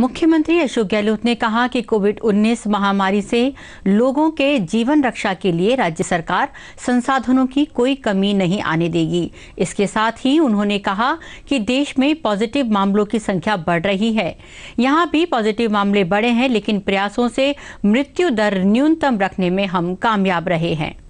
मुख्यमंत्री अशोक गहलोत ने कहा कि कोविड 19 महामारी से लोगों के जीवन रक्षा के लिए राज्य सरकार संसाधनों की कोई कमी नहीं आने देगी इसके साथ ही उन्होंने कहा कि देश में पॉजिटिव मामलों की संख्या बढ़ रही है यहाँ भी पॉजिटिव मामले बढ़े हैं लेकिन प्रयासों से मृत्यु दर न्यूनतम रखने में हम कामयाब रहे हैं